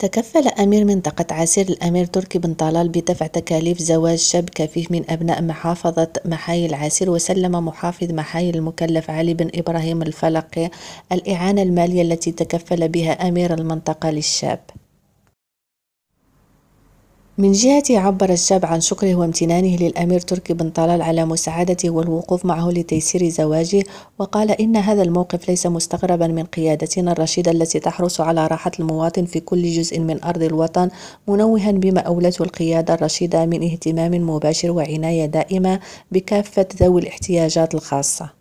تكفل أمير منطقة عسير الأمير تركي بن طلال بدفع تكاليف زواج شاب كفيف من أبناء محافظة محاي العسير وسلم محافظ محاي المكلف علي بن إبراهيم الفلقي الإعانة المالية التي تكفل بها أمير المنطقة للشاب من جهته عبر الشاب عن شكره وامتنانه للأمير تركي بن طلال على مساعدته والوقوف معه لتيسير زواجه وقال إن هذا الموقف ليس مستغربا من قيادتنا الرشيدة التي تحرص على راحة المواطن في كل جزء من أرض الوطن منوها بما أولته القيادة الرشيدة من اهتمام مباشر وعناية دائمة بكافة ذوي الاحتياجات الخاصة